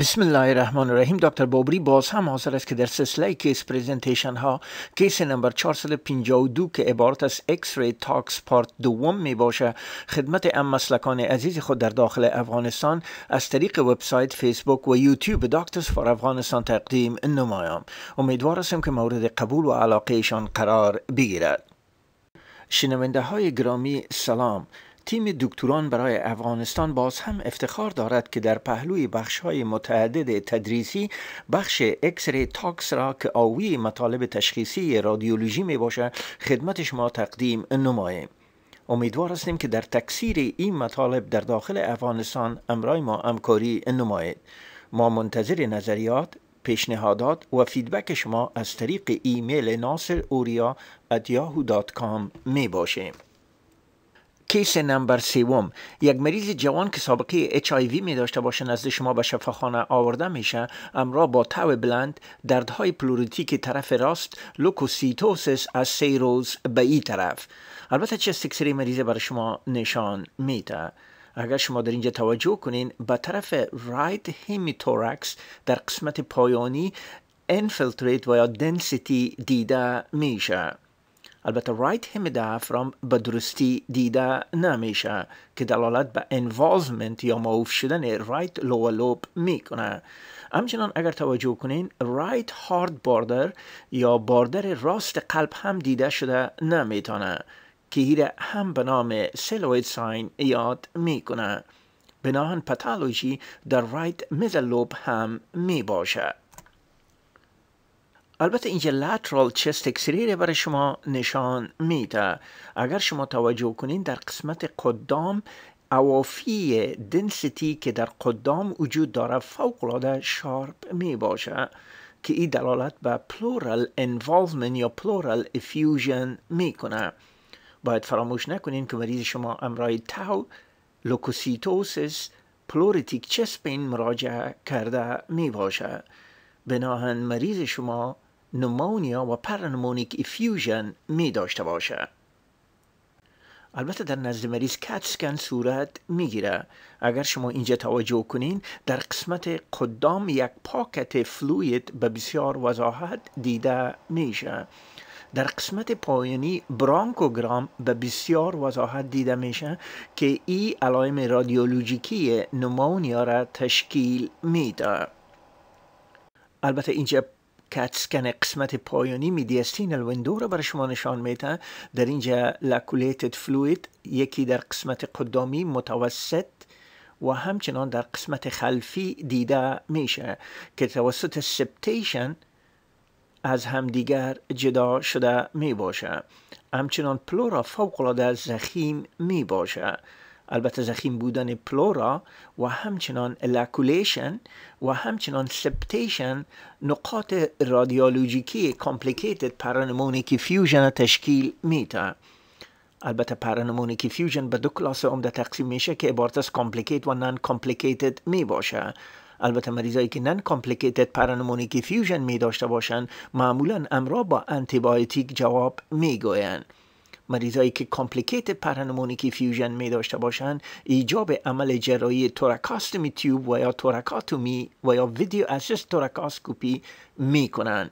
بسم الله الرحمن الرحیم دکتر بابری باز هم حاضر است که در سلسله کیس پریزنتیشن ها کیس نمبر 452 که عبارت از ایکس ری تاکس پارت دوم می باشه خدمت ام مسلکان عزیز خود در داخل افغانستان از طریق وبسایت فیسبوک و یوتیوب دکترز فار افغانستان تقدیم نمایم امیدوار هستم که مورد قبول و علاقه ایشان قرار بگیرد شنونده های گرامی سلام تیم دکتران برای افغانستان باز هم افتخار دارد که در پهلوی بخش های متعدد تدریسی بخش اکسری تاکس را که آوی مطالب تشخیصی رادیولوژی می باشد خدمت شما تقدیم نماییم امیدوار هستیم که در تکثیر این مطالب در داخل افغانستان امرای ما همکاری نمایید ما منتظر نظریات پیشنهادات و فیدبک شما از طریق ایمیل ناصر اوریا at می باشیم کیس نمبر سیوم. یک مریض جوان که سابقه اچ آی وی می داشته باشه نزد شما به شفاخانه آورده میشه امرا با تو بلند دردهای پلوریتیک طرف راست لوکوسیتوسیس از سی روز به ای طرف البته چه سکسری مریضه برای شما نشان میده اگر شما در اینجا توجه کنین به طرف رایت هیمیتورکس در قسمت پایانی انفلتریت و یا دنسیتی دیده میشه البته رایت هم فرام به درستی دیده نمیشه که دلالت به انوازمنت یا معوف شدن رایت لوالوب میکنه همچنان اگر توجه کنین رایت هارد باردر یا باردر راست قلب هم دیده شده نمیتانه که هیره هم به نام سیلوید ساین یاد میکنه بناهن پتالوژی در رایت میزلوب هم میباشه البته اینجا جلاترال چست ray برای شما نشان میده اگر شما توجه کنین در قسمت قدام اوافی دنسیتی که در قدام وجود داره العاده شارپ می باشه که این دلالت به پلورال انوالومن یا پلورال افیوژن میکنه باید فراموش نکنین که مریض شما امرای تاو لوکوسیتوسیس پلوریتیک چسپین مراجعه کرده می باشه بناهن مریض شما نمونیا و پرانمونیک افیوژن می داشته باشه البته در نزد مریض کتسکن صورت صورت گیره اگر شما اینجا توجه کنین در قسمت قدام یک پاکت فلوید به بسیار وضاحت دیده میشه در قسمت پایانی برانکوگرام به بسیار وضاحت دیده میشه که ای علائم رادیولوژیکی نمونیا را تشکیل میده البته اینجا که اسکن قسمت پایانی میدیستین الویندو رو برای شما نشان میده در اینجا لکولیتد فلوید یکی در قسمت قدامی متوسط و همچنان در قسمت خلفی دیده میشه که توسط سپتیشن از همدیگر جدا شده می همچنان پلورا فوقلاده زخیم می باشه البته زخیم بودن پلورا و همچنان الاکولیشن و همچنان سپتیشن نقاط رادیولوژیکی کامپلیکیتد پرانمونیکی فیوژن تشکیل میده البته پرانمونیکی فیوژن به دو کلاس عمده تقسیم میشه که عبارت از کامپلیکیت و نان کامپلیکیتد می باشه البته مریضایی که نان کامپلیکیتد پرانمونیکی فیوژن می داشته باشند معمولا امرا با انتیبایوتیک جواب می مریضایی که کامپلیکیت پرنمونیکی فیوژن می داشته باشند ایجاب عمل جرایی توراکاستومی تیوب و یا توراکاتومی و یا ویدیو اسیست توراکاسکوپی می کنند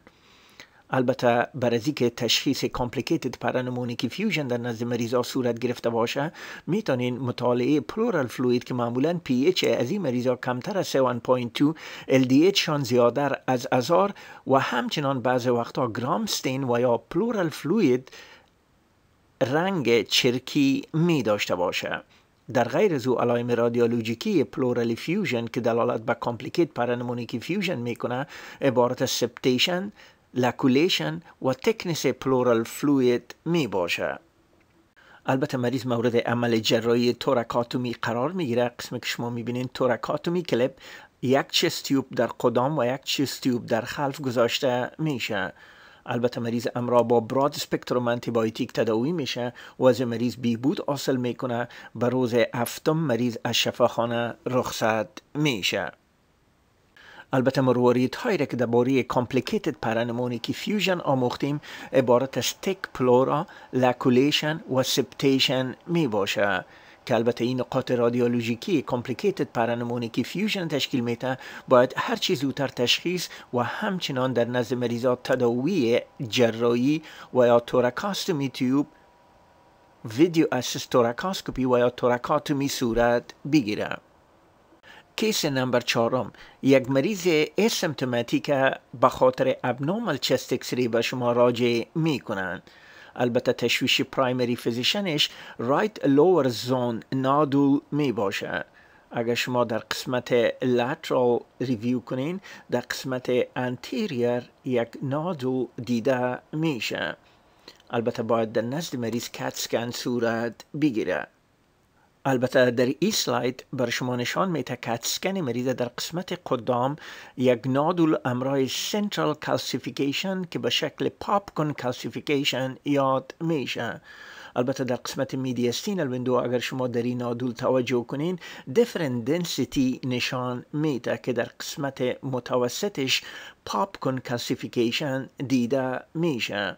البته بر که تشخیص کامپلیکیتد پرانومونیکی فیوژن در نزد مریضا صورت گرفته باشه میتونین مطالعه پلورال فلوید که معمولا پی اچ از این مریضا کمتر از 7.2 LDH شان زیادر از ازار و همچنان بعض وقتا گرام ستین و یا پلورال فلوید رنگ چرکی می داشته باشه در غیر از او علائم رادیولوژیکی پلورالی فیوژن که دلالت به کامپلیکیت پرنمونیکی فیوژن میکنه عبارت از سپتیشن لکولیشن و تکنس پلورال فلوید می باشه البته مریض مورد عمل جراحی تورکاتومی قرار میگیره قسم که شما میبینین تورکاتومی کلپ یک چستیوب در قدام و یک چستیوب در خلف گذاشته میشه البته مریض امرا با براد سپکتروم بایتیک تداوی میشه و از مریض بیبود آسل میکنه به روز هفتم مریض از شفاخانه رخصت میشه البته مرواریت هایی را که درباره کامپلیکیتد پرانمونیکی فیوژن آموختیم عبارت از تک پلورا لکولیشن و سپتیشن می باشه که البته این نقاط رادیولوژیکی کامپلیکیتد که فیوژن تشکیل میده باید هر چی زودتر تشخیص و همچنان در نزد مریضات تداوی جرایی و یا توراکاستومی تیوب ویدیو اسس توراکاسکوپی و یا توراکاتومی صورت بگیره کیس نمبر چهارم یک مریض اسمتوماتیک به خاطر ابنومال چست به شما راجع می کنند البته تشویش پرایمری فیزیشنش رایت لور زون نادول می باشه اگر شما در قسمت لاترال ریویو کنین در قسمت انتیریر یک نادو دیده میشه البته باید در نزد مریض کت سکن صورت بگیره البته در این سلاید بر شما نشان می که سکن مریض در قسمت قدام یک نادول امرای سنترال کالسیفیکیشن که به شکل پاپکن کن کالسیفیکیشن یاد میشه البته در قسمت میدیستین الویندو اگر شما در این نادول توجه کنین دیفرن دنسیتی نشان میده که در قسمت متوسطش پاپکن کن کالسیفیکیشن دیده میشه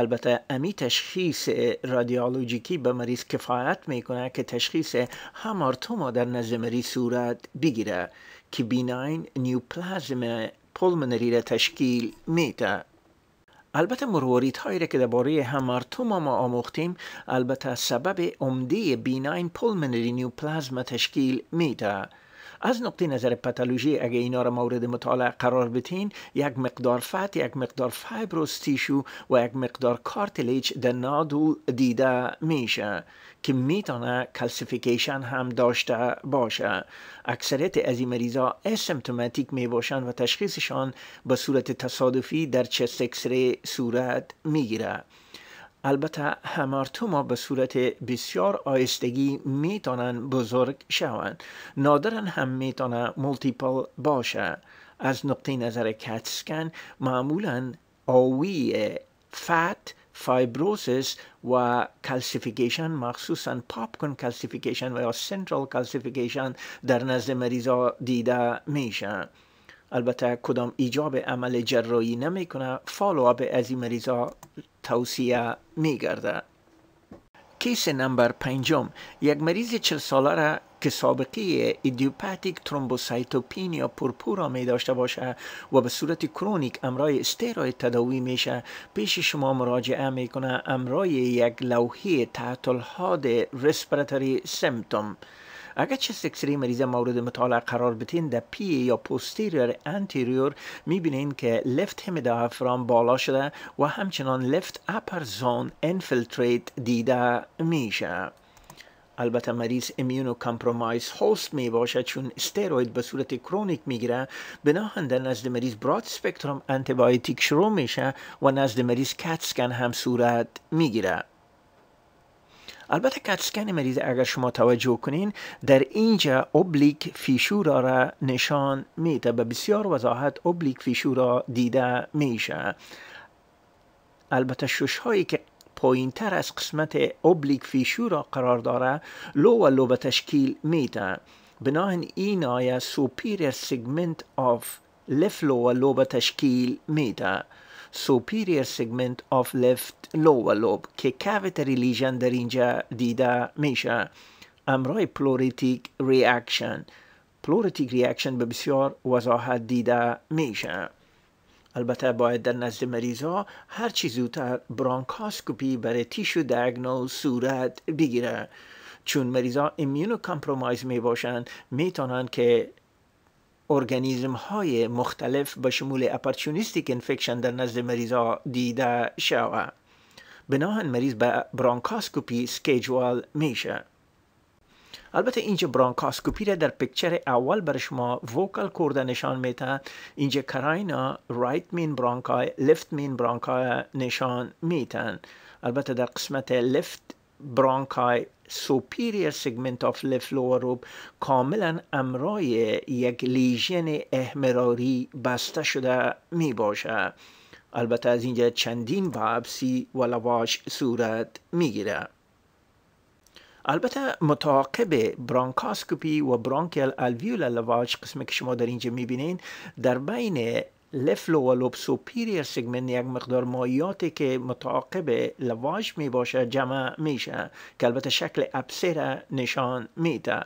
البته امی تشخیص رادیولوژیکی به مریض کفایت میکنه که تشخیص همارتوما در نزد مریض صورت بگیره که بیناین نیوپلازم پلمنری را تشکیل میده البته مرورید هایی که درباره همارتوما ما آموختیم البته سبب عمده بیناین پلمنری نیوپلازم تشکیل میده از نقطه نظر پتالوژی اگه اینا را مورد مطالعه قرار بتین یک مقدار فت یک مقدار فایبروس تیشو و یک مقدار کارتلیج در نادو دیده میشه که میتونه کلسیفیکیشن هم داشته باشه اکثریت از این مریضا اسمتوماتیک می باشن و تشخیصشان به صورت تصادفی در چست اکسری صورت میگیره البته همارتوما به صورت بسیار آیستگی میتونن بزرگ شوند نادرا هم میتونه مولتیپل باشه از نقطه نظر کتسکن معمولا آوی فت فایبروسیس و کلسیفیکیشن مخصوصا پاپکن کلسیفیکیشن و یا سنترال کلسیفیکیشن در نزد مریضا دیده میشن البته کدام ایجاب عمل جراحی کنه، فالوآپ از این مریضا توصیه میگرده کیس نمبر پنجم یک مریض چل ساله را که سابقه ایدیوپاتیک ترومبوسایتوپینیا پرپورا می داشته باشه و به صورت کرونیک امرای استیروید تداوی میشه پیش شما مراجعه میکنه امرای یک لوحی تحت الحاد رسپراتوری سمتوم چه سکسری مریض مورد مطالعه قرار بتین در پی یا پوستیریر انتریور میبینین که لفت هم دافرام بالا شده و همچنان لفت اپر زون انفلتریت دیده میشه البته مریض امیونو کمپرومایز هوست می باشد چون استروید به صورت کرونیک میگیره در نزد مریض براد سپکتروم انتیبایوتیک شروع میشه و نزد مریض کتسکن هم صورت میگیره البته کتسکن مریض اگر شما توجه کنین در اینجا اوبلیک فیشورا را, نشان میده به بسیار وضاحت اوبلیک فیشو را دیده میشه البته شش هایی که پایین تر از قسمت اوبلیک فیشو را قرار داره لو و لو به تشکیل میده بناهن این آیه سوپیریر سیگمنت آف لو و لو به تشکیل میده superior segment of left lower lobe که کوت lesion در اینجا دیده میشه امرای پلوریتیک reaction پلوریتیک reaction به بسیار وضاحت دیده میشه البته باید در نزد مریضا هر زودتر برانکاسکوپی برای تیشو دیاگنوز صورت بگیره چون مریضا ایمیونو کمپرومایز می باشند می که ارگانیزم های مختلف به شمول اپرچونیستیک انفکشن در نزد مریضا دیده شوه. بناهن مریض به برانکاسکوپی سکیجوال میشه البته اینجا برانکاسکوپی را در پکچر اول بر شما ووکل کورده نشان میتن. اینجا کراینا رایت مین برانکای لفت مین برانکای نشان میتن البته در قسمت لفت برانکای سوپیریر سگمنت آف لفلوروب کاملا امرای یک لیژن احمراری بسته شده می باشه البته از اینجا چندین بابسی و لواش صورت می گیره. البته متعاقب برانکاسکوپی و برانکل الویول لواش قسمی که شما در اینجا بینین در بین لفلو و لوب سوپیریر سگمنت یک مقدار مایاتی که متعاقب لواج می باشه جمع میشه که البته شکل را نشان میده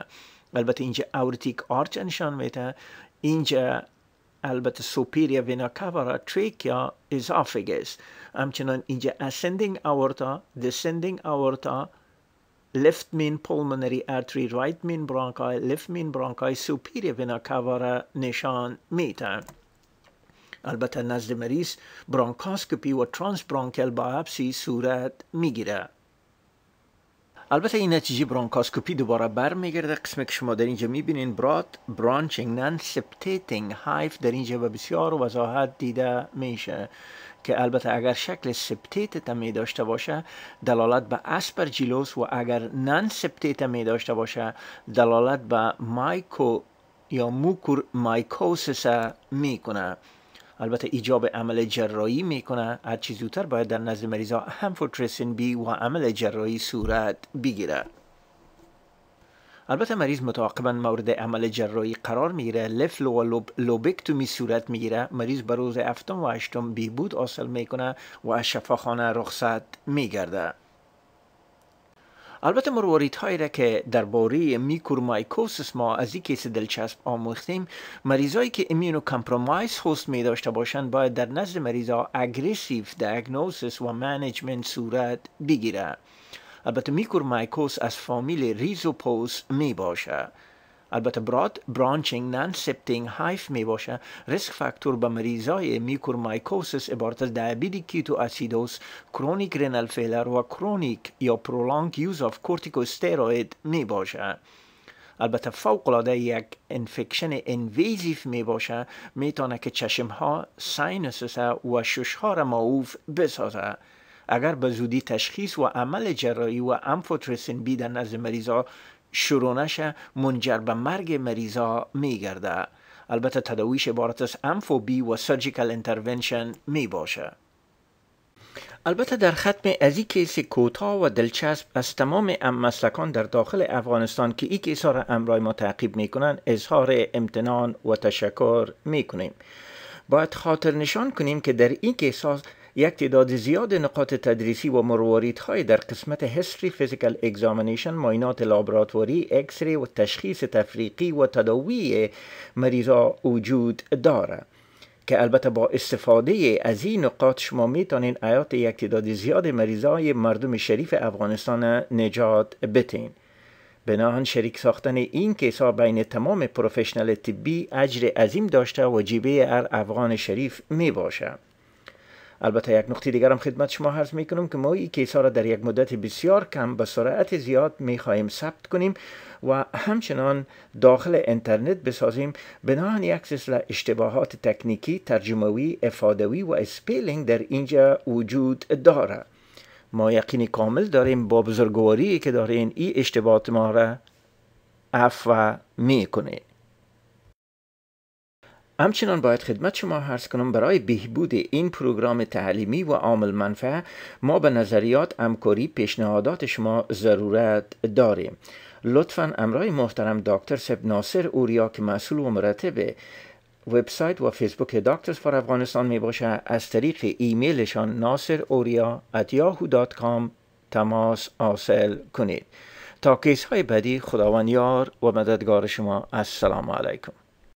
البته اینجا اورتیک آرچ نشان میده اینجا البته سوپیریر وینا کاورا تریک یا ازافگس همچنان اینجا اسندینگ آورتا دسندینگ آورتا left مین pulmonary artery right mean bronchi left mean bronchi superior vena cava نشان میده البته نزد مریض برانکاسکوپی و ترانس برانکل بایپسی صورت گیره. البته این نتیجه برانکاسکوپی دوباره گرده قسم که شما در اینجا بینین براد برانچینگ نن سپتیتینگ هایف در اینجا به بسیار وضاحت دیده میشه که البته اگر شکل سپتیت می داشته باشه دلالت به اسپرجیلوس و اگر نن سپتیت می داشته باشه دلالت به مایکو یا موکور مایکوسس میکنه البته ایجاب عمل جرایی میکنه هر چیز زودتر باید در نزد مریضا فوتریسین بی و عمل جرایی صورت بگیره البته مریض متعاقبا مورد عمل جرایی قرار میگیره لفل و لوب لوبکتومی صورت میگیره مریض به روز هفتم و هشتم بیبود حاصل میکنه و از شفاخانه رخصت میگرده البته مروارید هایی را که در درباره میکرومایکوسس ما از این کیس دلچسب آموختیم هایی که و کمپرومایز هست می داشته باشند باید در نزد مریضا اگریسیف دیاگنوسیس و منیجمنت صورت بگیره البته مایکوس از فامیل ریزوپوس می باشه البته براد برانچینگ نان سپتینگ هایف می باشه ریسک فاکتور به مریضای مایکوسس عبارت از دیابتی کیتو اسیدوس کرونیک رنال فیلر و کرونیک یا پرولانگ یوز آف کورتیکوستروید می باشه البته فوق العاده یک انفکشن انویزیف می باشه میتونه که چشم ها ساینسس و شش ها را معوف بسازه اگر به زودی تشخیص و عمل جراحی و امفوترسین بیدن از مریضا نشه منجر به مرگ مریضا می البته تداویش عبارت از امفوبی و سرجیکل انترونشن می باشه. البته در ختم از این کیس کوتاه و دلچسب از تمام ام مسلکان در داخل افغانستان که این کیس ها را امرای ما تعقیب کنند اظهار امتنان و تشکر کنیم. باید خاطر نشان کنیم که در این کیس یک تعداد زیاد نقاط تدریسی و های در قسمت هستری فیزیکل اگزامینیشن ماینات لابراتوری، اکسری و تشخیص تفریقی و تداوی مریضا وجود دارد که البته با استفاده از این نقاط شما میتونین ایات یک تعداد زیاد مریضای مردم شریف افغانستان نجات بتین بناهن شریک ساختن این کیسا بین تمام پروفشنل طبی اجر عظیم داشته و جیبه ار افغان شریف می البته یک نقطه دیگر هم خدمت شما عرض می کنم که ما این کیس ها را در یک مدت بسیار کم به سرعت زیاد می خواهیم ثبت کنیم و همچنان داخل اینترنت بسازیم بناهن یک سلسله اشتباهات تکنیکی، ترجموی، افادوی و اسپیلینگ در اینجا وجود داره ما یقینی کامل داریم با بزرگواری که دارین این اشتباهات ما را عفو می کنید همچنان باید خدمت شما هرس کنم برای بهبود این پروگرام تعلیمی و عامل منفع ما به نظریات همکاری پیشنهادات شما ضرورت داریم لطفا امرای محترم دکتر سب ناصر اوریا که مسئول و مرتب وبسایت و فیسبوک دکترز فار افغانستان می باشه از طریق ایمیلشان ناصر اوریا yahoo.com تماس حاصل کنید تا کیس های بدی خداوند یار و مددگار شما السلام علیکم